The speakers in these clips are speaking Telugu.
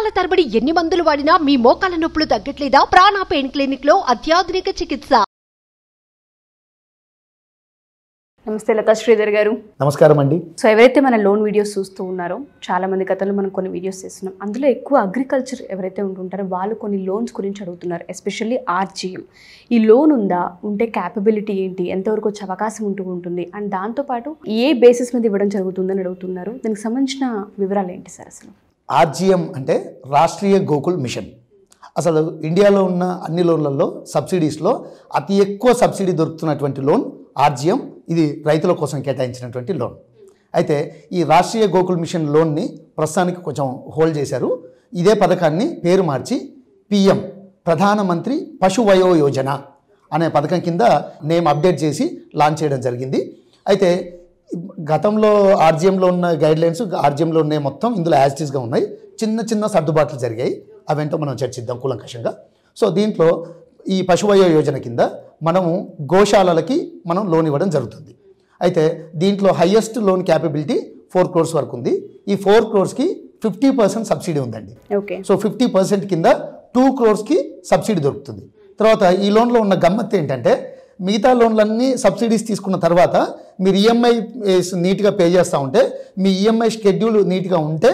నెలల తరబడి ఎన్ని మందులు వాడినా మీ మోకాల నొప్పులు తగ్గట్లేదా ప్రాణ పెయిన్ క్లినిక్ లో అత్యాధునిక చికిత్స నమస్తే లతా శ్రీధర్ గారు నమస్కారం అండి సో ఎవరైతే మన లోన్ వీడియోస్ చూస్తూ ఉన్నారో చాలా మంది గతంలో మనం కొన్ని వీడియోస్ చేస్తున్నాం అందులో ఎక్కువ అగ్రికల్చర్ ఎవరైతే ఉంటుంటారో వాళ్ళు కొన్ని లోన్స్ గురించి అడుగుతున్నారు ఎస్పెషల్లీ ఆర్జీఎం ఈ లోన్ ఉందా ఉంటే క్యాపబిలిటీ ఏంటి ఎంతవరకు వచ్చే అవకాశం ఉంటూ ఉంటుంది అండ్ దాంతోపాటు ఏ బేసిస్ మీద ఇవ్వడం జరుగుతుందని అడుగుతున్నారు దానికి సంబంధించిన వివరాలు ఏంటి సార్ అసలు ఆర్జీఎం అంటే రాష్ట్రీయ గోకుల్ మిషన్ అసలు ఇండియాలో ఉన్న అన్ని లోన్లలో సబ్సిడీస్లో అతి ఎక్కువ సబ్సిడీ దొరుకుతున్నటువంటి లోన్ ఆర్జీఎం ఇది రైతుల కోసం కేటాయించినటువంటి లోన్ అయితే ఈ రాష్ట్రీయ గోకుల్ మిషన్ లోన్ని ప్రస్తుతానికి కొంచెం హోల్డ్ చేశారు ఇదే పథకాన్ని పేరు మార్చి పిఎం ప్రధానమంత్రి పశువయో యోజన అనే పథకం కింద నేమ్ అప్డేట్ చేసి లాంచ్ చేయడం జరిగింది అయితే గతంలో ఆర్జీఎంలో ఉన్న గైడ్లైన్స్ ఆర్జీఎంలో ఉన్నాయి మొత్తం ఇందులో యాజిటీస్గా ఉన్నాయి చిన్న చిన్న సర్దుబాట్లు జరిగాయి అవేంటో మనం చర్చిద్దాం కూలంకషంగా సో దీంట్లో ఈ పశువయ యోజన కింద మనము గోశాలలకి మనం లోన్ ఇవ్వడం జరుగుతుంది అయితే దీంట్లో highest loan capability four crores వరకు ఉంది ఈ ఫోర్ క్రోర్స్కి ఫిఫ్టీ పర్సెంట్ సబ్సిడీ ఉందండి సో ఫిఫ్టీ పర్సెంట్ కింద టూ క్రోర్స్కి సబ్సిడీ దొరుకుతుంది తర్వాత ఈ లోన్లో ఉన్న గమ్మత్ ఏంటంటే మిగతా లోన్లన్నీ సబ్సిడీస్ తీసుకున్న తర్వాత మీరు ఈఎంఐ e నీట్గా పే చేస్తూ ఉంటే మీ ఈఎంఐ షెడ్యూల్ నీట్గా ఉంటే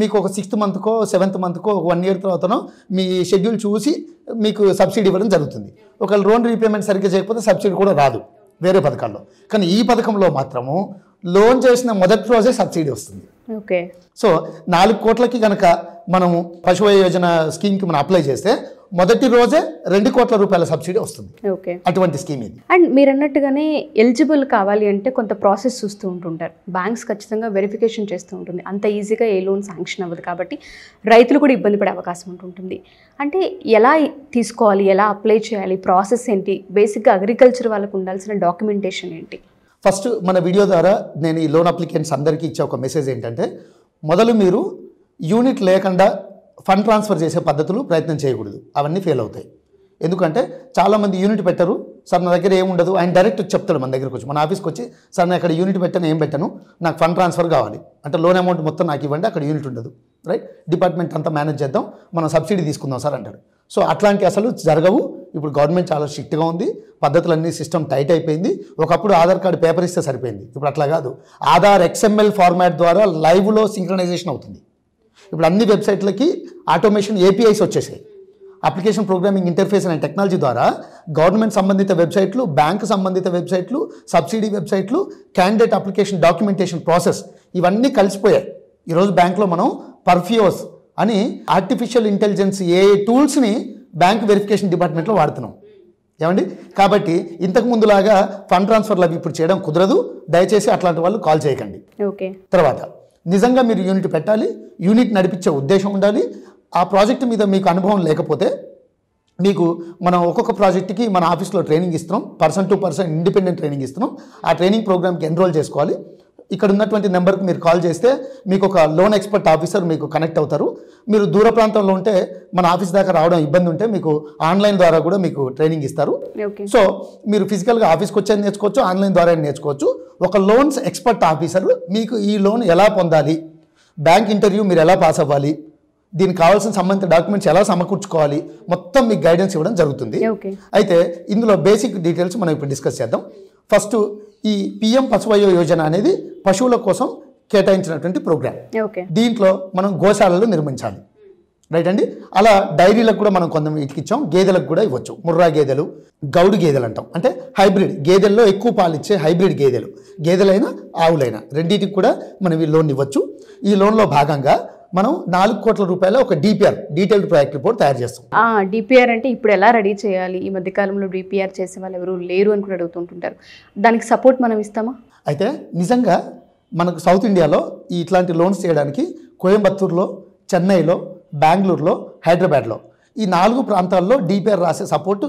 మీకు ఒక సిక్స్త్ మంత్కో సెవెంత్ మంత్కో వన్ ఇయర్ తర్వాతనో మీ షెడ్యూల్ చూసి మీకు సబ్సిడీ ఇవ్వడం జరుగుతుంది ఒకవేళ లోన్ రీపేమెంట్ సరిగ్గా చేయకపోతే సబ్సిడీ కూడా రాదు వేరే పథకాల్లో కానీ ఈ పథకంలో మాత్రము లోన్ చేసిన మొదటి రోజే సబ్సిడీ వస్తుంది ఓకే సో నాలుగు కోట్లకి కనుక మనము పశువ యోజన స్కీమ్కి మనం అప్లై చేస్తే మొదటి రోజే రెండు కోట్ల రూపాయల సబ్సిడీ వస్తుంది ఓకే అటువంటి స్కీమ్ ఇది అండ్ మీరు అన్నట్టుగానే ఎలిజిబుల్ కావాలి అంటే కొంత ప్రాసెస్ చూస్తూ ఉంటుంటారు బ్యాంక్స్ ఖచ్చితంగా వెరిఫికేషన్ చేస్తూ ఉంటుంది అంత ఈజీగా ఏ లోన్ శాంక్షన్ అవ్వదు కాబట్టి రైతులు కూడా ఇబ్బంది పడే అవకాశం ఉంటుంటుంది అంటే ఎలా తీసుకోవాలి ఎలా అప్లై చేయాలి ప్రాసెస్ ఏంటి బేసిక్గా అగ్రికల్చర్ వాళ్ళకు ఉండాల్సిన డాక్యుమెంటేషన్ ఏంటి ఫస్ట్ మన వీడియో ద్వారా నేను ఈ లోన్ అప్లికేషన్స్ అందరికీ ఇచ్చే ఒక మెసేజ్ ఏంటంటే మొదలు మీరు యూనిట్ లేకుండా ఫండ్ ట్రాన్స్ఫర్ చేసే పద్ధతులు ప్రయత్నం చేయకూడదు అవన్నీ ఫెయిల్ అవుతాయి ఎందుకంటే చాలామంది యూనిట్ పెట్టరు సార్ నా దగ్గర ఏముండదు ఆయన డైరెక్ట్ చెప్తాడు మన దగ్గరకు వచ్చి మన ఆఫీస్కి వచ్చి సార్ నేను అక్కడ యూనిట్ పెట్టను ఏం పెట్టను నాకు ఫండ్ ట్రాన్స్ఫర్ కావాలి అంటే లోన్ అమౌంట్ మొత్తం నాకు ఇవ్వండి అక్కడ యూనిట్ ఉండదు రైట్ డిపార్ట్మెంట్ అంతా మేనేజ్ చేద్దాం మనం సబ్సిడీ తీసుకుందాం సార్ అంటాడు సో అట్లాంటి అసలు జరగవు ఇప్పుడు గవర్నమెంట్ చాలా స్ట్రిక్ట్గా ఉంది పద్ధతులన్నీ సిస్టమ్ టైట్ అయిపోయింది ఒకప్పుడు ఆధార్ కార్డు పేపర్ ఇస్తే సరిపోయింది ఇప్పుడు అట్లా కాదు ఆధార్ ఎక్స్ఎంఎల్ ఫార్మాట్ ద్వారా లైవ్లో సింక్రనైజేషన్ అవుతుంది ఇప్పుడు అన్ని వెబ్సైట్లకి ఆటోమేషన్ ఏపీఐస్ వచ్చేసాయి అప్లికేషన్ ప్రోగ్రామింగ్ ఇంటర్ఫేస్ అనే టెక్నాలజీ ద్వారా గవర్నమెంట్ సంబంధిత వెబ్సైట్లు బ్యాంకు సంబంధిత వెబ్సైట్లు సబ్సిడీ వెబ్సైట్లు క్యాండిడేట్ అప్లికేషన్ డాక్యుమెంటేషన్ ప్రాసెస్ ఇవన్నీ కలిసిపోయాయి ఈరోజు బ్యాంక్లో మనం పర్ఫ్యూస్ అని ఆర్టిఫిషియల్ ఇంటెలిజెన్స్ ఏ టూల్స్ని బ్యాంక్ వెరిఫికేషన్ డిపార్ట్మెంట్లో వాడుతున్నాం ఏమండి కాబట్టి ఇంతకు ముందులాగా ఫండ్ ట్రాన్స్ఫర్లు అవి ఇప్పుడు చేయడం కుదరదు దయచేసి అట్లాంటి వాళ్ళు కాల్ చేయకండి ఓకే తర్వాత నిజంగా మీరు యూనిట్ పెట్టాలి యూనిట్ నడిపించే ఉద్దేశం ఉండాలి ఆ ప్రాజెక్ట్ మీద మీకు అనుభవం లేకపోతే మీకు మనం ఒక్కొక్క ప్రాజెక్ట్కి మన ఆఫీస్లో ట్రైనింగ్ ఇస్తున్నాం person to person independent training ఇస్తున్నాం ఆ ట్రైనింగ్ ప్రోగ్రామ్కి ఎన్రోల్ చేసుకోవాలి ఇక్కడ ఉన్నటువంటి నెంబర్కి మీరు కాల్ చేస్తే మీకు ఒక లోన్ ఎక్స్పర్ట్ ఆఫీసర్ మీకు కనెక్ట్ అవుతారు మీరు దూర ప్రాంతంలో ఉంటే మన ఆఫీస్ దాకా రావడం ఇబ్బంది ఉంటే మీకు ఆన్లైన్ ద్వారా కూడా మీకు ట్రైనింగ్ ఇస్తారు సో మీరు ఫిజికల్గా ఆఫీస్కి వచ్చే నేర్చుకోవచ్చు ఆన్లైన్ ద్వారా నేర్చుకోవచ్చు ఒక లోన్స్ ఎక్స్పర్ట్ ఆఫీసర్ మీకు ఈ లోన్ ఎలా పొందాలి బ్యాంక్ ఇంటర్వ్యూ మీరు ఎలా పాస్ అవ్వాలి దీనికి కావాల్సిన సంబంధిత డాక్యుమెంట్స్ ఎలా సమకూర్చుకోవాలి మొత్తం మీకు గైడెన్స్ ఇవ్వడం జరుగుతుంది అయితే ఇందులో బేసిక్ డీటెయిల్స్ మనం ఇప్పుడు డిస్కస్ చేద్దాం ఫస్ట్ ఈ పిఎం పశువయో యోజన అనేది పశువుల కోసం కేటాయించినటువంటి ప్రోగ్రామ్ దీంట్లో మనం గోశాలలు నిర్మించాలి రైట్ అండి అలా డైరీలకు కూడా మనం కొంత ఇటుకిచ్చాం గేదెలకు కూడా ఇవ్వచ్చు ముర్రా గేదెలు గౌడు గేదెలు అంటాం అంటే హైబ్రిడ్ గేదెల్లో ఎక్కువ పాలు ఇచ్చే హైబ్రిడ్ గేదెలు గేదెలైనా ఆవులైనా రెండింటికి కూడా మనం ఈ లోన్ ఇవ్వచ్చు ఈ లోన్లో భాగంగా మనం నాలుగు కోట్ల రూపాయల ఒక డిపిఆర్ డీటెయిల్డ్ ప్రాజెక్ట్ రిపోర్ట్ తయారు చేస్తాం డిపిఆర్ అంటే ఇప్పుడు ఎలా రెడీ చేయాలి ఈ మధ్య కాలంలో డిపిఆర్ చేసే వాళ్ళు ఎవరు లేరు అని కూడా అడుగుతుంటుంటారు దానికి సపోర్ట్ మనం ఇస్తామా అయితే నిజంగా మనకు సౌత్ ఇండియాలో ఇట్లాంటి లోన్స్ చేయడానికి కోయంబత్తూరులో చెన్నైలో బెంగళూరులో హైదరాబాద్లో ఈ నాలుగు ప్రాంతాల్లో డిపిఆర్ రాసే సపోర్టు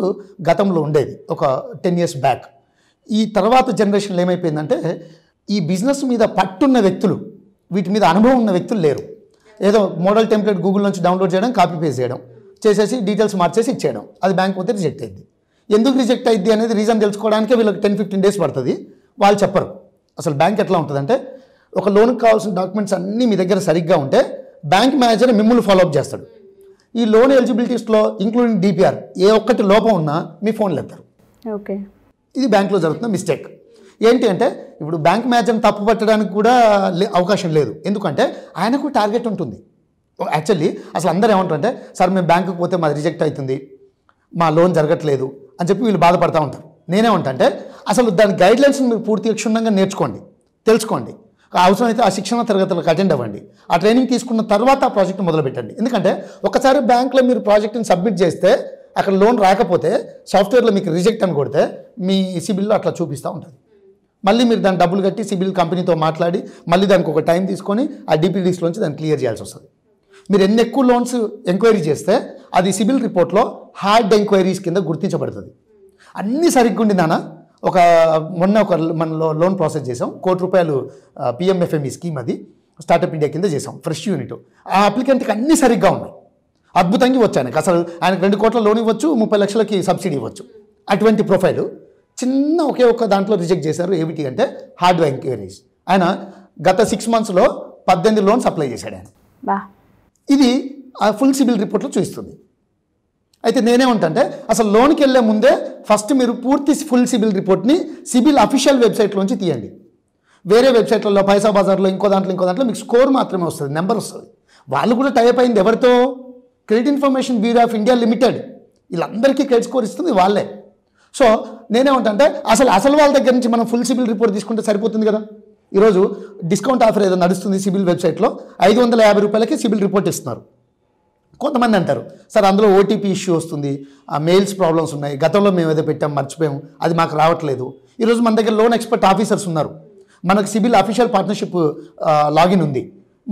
గతంలో ఉండేది ఒక టెన్ ఇయర్స్ బ్యాక్ ఈ తర్వాత జనరేషన్లో ఏమైపోయిందంటే ఈ బిజినెస్ మీద పట్టున్న వ్యక్తులు వీటి మీద అనుభవం ఉన్న వ్యక్తులు లేరు ఏదో మోడల్ టెంప్లెట్ గూగుల్ నుంచి డౌన్లోడ్ చేయడం కాపీ పేస్ చేయడం చేసేసి డీటెయిల్స్ మార్చేసి ఇచ్చేయడం అది బ్యాంక్ పోతే రిజెక్ట్ అయింది ఎందుకు రిజెక్ట్ అయింది అనేది రీజన్ తెలుసుకోవడానికి వీళ్ళకి టెన్ ఫిఫ్టీన్ డేస్ పడుతుంది వాళ్ళు చెప్పరు అసలు బ్యాంక్ ఎట్లా ఉంటుందంటే ఒక లోన్కి కావాల్సిన డాక్యుమెంట్స్ అన్నీ మీ దగ్గర సరిగ్గా ఉంటే బ్యాంక్ మేనేజర్ మిమ్మల్ని ఫాలోఅప్ చేస్తాడు ఈ లోన్ ఎలిజిబిలిటీస్లో ఇంక్లూడింగ్ డిపిఆర్ ఏ ఒక్కటి లోపం ఉన్నా మీ ఫోన్లు ఎత్తారు ఓకే ఇది బ్యాంక్లో జరుగుతున్న మిస్టేక్ ఏంటి అంటే ఇప్పుడు బ్యాంక్ మేనేజర్ని తప్పు పట్టడానికి కూడా అవకాశం లేదు ఎందుకంటే ఆయనకు టార్గెట్ ఉంటుంది యాక్చువల్లీ అసలు అందరూ ఏమంటారంటే సార్ మేము బ్యాంకుకి పోతే మాది రిజెక్ట్ అవుతుంది మా లోన్ జరగట్లేదు అని చెప్పి వీళ్ళు బాధపడతా ఉంటారు నేనే ఉంటా అంటే అసలు దాని గైడ్లైన్స్ మీరు పూర్తి క్షుణ్ణంగా నేర్చుకోండి తెలుసుకోండి అవసరమైతే ఆ శిక్షణ తరగతులకు అటెండ్ అవ్వండి ఆ ట్రైనింగ్ తీసుకున్న తర్వాత ఆ ప్రాజెక్ట్ మొదలుపెట్టండి ఎందుకంటే ఒకసారి బ్యాంక్లో మీరు ప్రాజెక్ట్ని సబ్మిట్ చేస్తే అక్కడ లోన్ రాకపోతే సాఫ్ట్వేర్లో మీకు రిజెక్ట్ అని కొడితే మీ సిబిల్లో అట్లా చూపిస్తూ ఉంటుంది మళ్ళీ మీరు దాని డబ్బులు కట్టి సిబిల్ కంపెనీతో మాట్లాడి మళ్ళీ దానికి ఒక టైం తీసుకొని ఆ డీపీడీస్లోంచి దాన్ని క్లియర్ చేయాల్సి వస్తుంది మీరు ఎన్ని ఎక్కువ లోన్స్ ఎంక్వైరీ చేస్తే అది సిబిల్ రిపోర్ట్లో హార్డ్ ఎంక్వైరీస్ కింద గుర్తించబడుతుంది అన్నీ సరిగ్గా ఉండిందానా ఒక మొన్న ఒక మన లోన్ ప్రాసెస్ చేసాం కోటి రూపాయలు పిఎంఎఫ్ఎంఈ స్కీమ్ e అది స్టార్టప్ ఇండియా కింద చేసాం ఫ్రెష్ యూనిట్ ఆ అప్లికెంట్కి అన్నీ సరిగ్గా ఉన్నాయి అద్భుతంగా వచ్చాను అసలు ఆయనకు రెండు కోట్ల లోన్ ఇవ్వచ్చు ముప్పై లక్షలకి సబ్సిడీ ఇవ్వచ్చు అటువంటి ప్రొఫైల్ చిన్న ఒకే ఒక్క దాంట్లో రిజెక్ట్ చేశారు ఏమిటి అంటే హార్డ్వేర్ ఎంక్వైరీస్ ఆయన గత సిక్స్ మంత్స్లో పద్దెనిమిది లోన్స్ అప్లై చేశాడు ఆయన ఇది ఫుల్ సిబిల్ రిపోర్ట్లో చూస్తుంది అయితే నేనేమంటే అసలు లోన్కి వెళ్ళే ముందే ఫస్ట్ మీరు పూర్తి ఫుల్ సిబిల్ రిపోర్ట్ని సిబిల్ అఫీషియల్ వెబ్సైట్లోంచి తీయండి వేరే వెబ్సైట్లలో పైసా బజార్లో ఇంకో దాంట్లో ఇంకో దాంట్లో మీకు స్కోర్ మాత్రమే వస్తుంది నెంబర్ వస్తుంది వాళ్ళు కూడా టైప్ అయింది ఎవరితో credit information bureau of India limited వీళ్ళందరికీ క్రెడిట్ స్కోర్ ఇస్తుంది వాళ్ళే సో నేనేమంటే అసలు అసలు వాళ్ళ దగ్గర నుంచి మనం ఫుల్ సిబిల్ రిపోర్ట్ తీసుకుంటే సరిపోతుంది కదా ఈరోజు డిస్కౌంట్ ఆఫర్ ఏదో నడుస్తుంది సిబిల్ వెబ్సైట్లో ఐదు వందల యాభై రూపాయలకి సిబిల్ రిపోర్ట్ ఇస్తున్నారు కొంతమంది అంటారు సార్ అందులో ఓటీపీ ఇష్యూ వస్తుంది ఆ మెయిల్స్ ప్రాబ్లమ్స్ ఉన్నాయి గతంలో మేము ఏదో పెట్టాం మర్చిపోయాము అది మాకు రావట్లేదు ఈరోజు మన దగ్గర లోన్ ఎక్స్పర్ట్ ఆఫీసర్స్ ఉన్నారు మనకు సిబిల్ అఫీషియల్ పార్ట్నర్షిప్ లాగిన్ ఉంది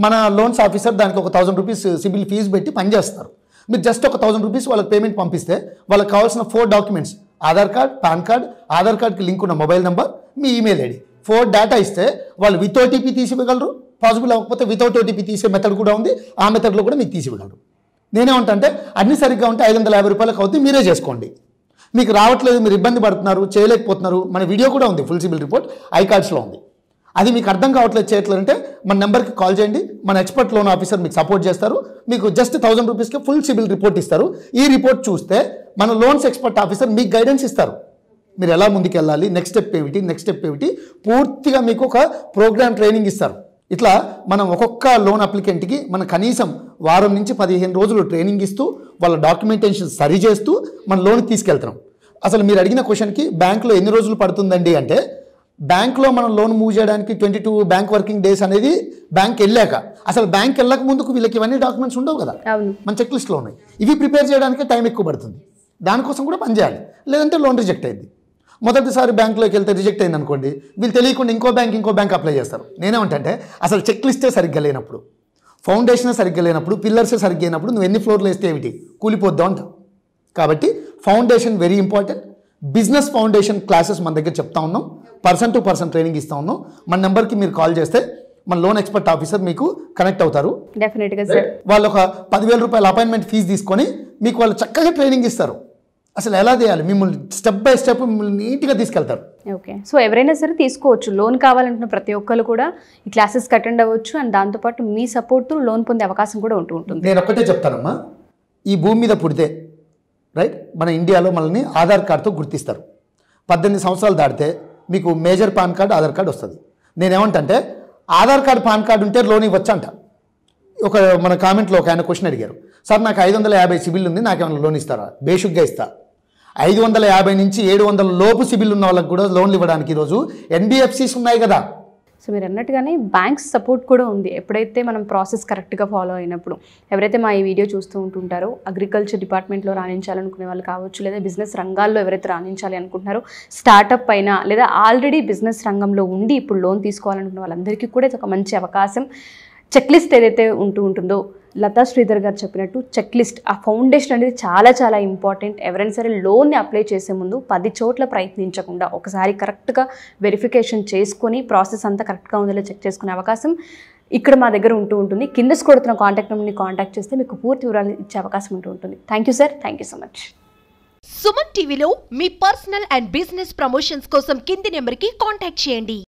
మన లోన్స్ ఆఫీసర్ దానికి ఒక థౌసండ్ రూపీస్ సిబిల్ ఫీజు పెట్టి పనిచేస్తారు మీరు జస్ట్ ఒక థౌసండ్ రూపీస్ వాళ్ళకి పేమెంట్ పంపిస్తే వాళ్ళకి కావాల్సిన four documents Aadhaar card PAN card Aadhaar కార్డ్కి లింక్ ఉన్న మొబైల్ నెంబర్ మీ ఈమెయిల్ ఐడి ఫోర్ డేటా ఇస్తే వాళ్ళు విత్ ఓటీపీ తీసివ్వగలరు పాసిబుల్ అవ్వకపోతే వితౌట్ ఓటీపీ తీసే మెథడ్ కూడా ఉంది ఆ మెథడ్లో కూడా మీకు తీసివ్వగలరు నేనేమంటే అన్ని సరిగ్గా ఉంటే ఐదు వందల యాభై రూపాయలకు అవుతుంది మీరే చేసుకోండి మీకు రావట్లేదు మీరు ఇబ్బంది పడుతున్నారు చేయలేకపోతున్నారు మన వీడియో కూడా ఉంది ఫుల్ సిబిల్ రిపోర్ట్ ఐకార్డ్స్లో ఉంది అది మీకు అర్థం కావట్లేదు చేయట్లేదంటే మన నెంబర్కి కాల్ చేయండి మన ఎక్స్పర్ట్ లోన్ ఆఫీసర్ మీకు సపోర్ట్ చేస్తారు మీకు జస్ట్ థౌసండ్ రూపీస్కి ఫుల్ సిబిల్ రిపోర్ట్ ఇస్తారు ఈ రిపోర్ట్ చూస్తే మన లోన్స్ ఎక్స్పర్ట్ ఆఫీసర్ మీకు గైడెన్స్ ఇస్తారు మీరు ఎలా ముందుకెళ్ళాలి నెక్స్ట్ స్టెప్ ఏమిటి నెక్స్ట్ స్టెప్ ఏమిటి పూర్తిగా మీకు ఒక ప్రోగ్రామ్ ట్రైనింగ్ ఇస్తారు ఇట్లా మనం ఒక్కొక్క లోన్ అప్లికెంట్కి మనం కనీసం వారం నుంచి పదిహేను రోజులు ట్రైనింగ్ ఇస్తూ వాళ్ళ డాక్యుమెంటేషన్ సరి చేస్తూ మన లోన్కి తీసుకెళ్తున్నాం అసలు మీరు అడిగిన క్వశ్చన్కి బ్యాంకులో ఎన్ని రోజులు పడుతుందండి అంటే బ్యాంక్లో మనం లోన్ మూవ్ చేయడానికి twenty two bank working days అనేది బ్యాంక్ వెళ్ళాక అసలు బ్యాంక్ వెళ్ళక ముందుకు వీళ్ళకి ఇవన్నీ డాక్యుమెంట్స్ ఉండవు కదా మన చెక్ లిస్ట్లో ఉన్నాయి ఇవి ప్రిపేర్ చేయడానికి టైం ఎక్కువ పడుతుంది దానికోసం కూడా పనిచేయాలి లేదంటే లోన్ రిజెక్ట్ అయింది మొదటిసారి బ్యాంకులోకి వెళ్తే రిజెక్ట్ అయింది అనుకోండి వీళ్ళు తెలియకుండా ఇంకో బ్యాంక్ ఇంకో బ్యాంక్ అప్లై చేస్తారు నేనేమంటే అసలు చెక్ లిస్టే సరిగ్గా లేనప్పుడు ఫౌండేషన్ సరిగ్గా లేనప్పుడు పిల్లర్స్ సరిగ్గా లేనప్పుడు నువ్వు ఎన్ని ఫ్లోర్లు వేస్తే ఏమిటి కూలిపోద్దాం అంటావు కాబట్టి foundation very important business foundation classes మన దగ్గర చెప్తా ఉన్నాం పర్సన్ టు పర్సన్ ట్రైనింగ్ ఇస్తా ఉన్నాం మన నెంబర్కి మీరు కాల్ చేస్తే మన లోన్ ఎక్స్పర్ట్ ఆఫీసర్ మీకు కనెక్ట్ అవుతారు డెఫినెట్గా సార్ వాళ్ళు ఒక పదివేల రూపాయల అపాయింట్మెంట్ ఫీజు తీసుకొని మీకు వాళ్ళు చక్కగా ట్రైనింగ్ ఇస్తారు అసలు ఎలా చేయాలి మిమ్మల్ని స్టెప్ బై స్టెప్ మిమ్మల్ని నీట్గా తీసుకెళ్తారు ఓకే సో ఎవరైనా సరే తీసుకోవచ్చు లోన్ కావాలంటున్న ప్రతి ఒక్కరు కూడా ఈ క్లాసెస్కి అటెండ్ అవ్వచ్చు అండ్ దాంతోపాటు మీ సపోర్ట్ లోన్ పొందే అవకాశం కూడా ఉంటూ ఉంటుంది నేను ఒక్కటే చెప్తానమ్మా ఈ భూమి మీద పుడితే రైట్ మన ఇండియాలో మనల్ని ఆధార్ కార్డుతో గుర్తిస్తారు పద్దెనిమిది సంవత్సరాలు దాటితే మీకు major PAN card Aadhaar card వస్తుంది నేనేమంటే ఆధార్ కార్డు పాన్ కార్డు ఉంటే లోన్ ఇవ్వచ్చు అంట ఒక మన కామెంట్లో ఒక ఆయన క్వశ్చన్ అడిగారు సార్ నాకు ఐదు వందల యాభై సిబిల్ ఉంది నాకు ఏమైనా లోన్ ఇస్తారా బేషుగ్గా ఇస్తా ఐదు వందల యాభై నుంచి ఏడు వందల లోపు సిబిల్ ఉన్న వాళ్ళకి కూడా లోన్లు ఇవ్వడానికి ఈరోజు ఎన్బిఎఫ్సిస్ ఉన్నాయి కదా సో మీరు అన్నట్టుగానే బ్యాంక్స్ సపోర్ట్ కూడా ఉంది ఎప్పుడైతే మనం ప్రాసెస్ కరెక్ట్గా ఫాలో అయినప్పుడు ఎవరైతే మా ఈ వీడియో చూస్తూ ఉంటుంటారో అగ్రికల్చర్ డిపార్ట్మెంట్లో రాణించాలనుకునే వాళ్ళు కావచ్చు లేదా బిజినెస్ రంగాల్లో ఎవరైతే రాణించాలి అనుకుంటున్నారో స్టార్టప్ అయినా లేదా ఆల్రెడీ బిజినెస్ రంగంలో ఉండి ఇప్పుడు లోన్ తీసుకోవాలనుకునే వాళ్ళందరికీ కూడా ఇది ఒక మంచి అవకాశం చెక్ లిస్ట్ ఏదైతే ఉంటూ ఉంటుందో లతా శ్రీధర్ గారు చెప్పినట్టు చెక్ లిస్ట్ ఆ ఫౌండేషన్ అనేది చాలా చాలా ఇంపార్టెంట్ ఎవరైనా సరే లోన్ని అప్లై చేసే ముందు పది చోట్ల ప్రయత్నించకుండా ఒకసారి కరెక్ట్గా వెరిఫికేషన్ చేసుకొని ప్రాసెస్ అంతా కరెక్ట్గా ఉందో చెక్ చేసుకునే అవకాశం ఇక్కడ మా దగ్గర ఉంటూ ఉంటుంది కింద కొడుతున్న కాంటాక్ట్ నెంబర్ని కాంటాక్ట్ చేస్తే మీకు పూర్తి వివరాలు ఇచ్చే అవకాశం ఉంటూ ఉంటుంది thank you sir thank you so much Suman టీవీలో మీ పర్సనల్ అండ్ బిజినెస్ ప్రమోషన్స్ కోసం కింది నెంబర్కి కాంటాక్ట్ చేయండి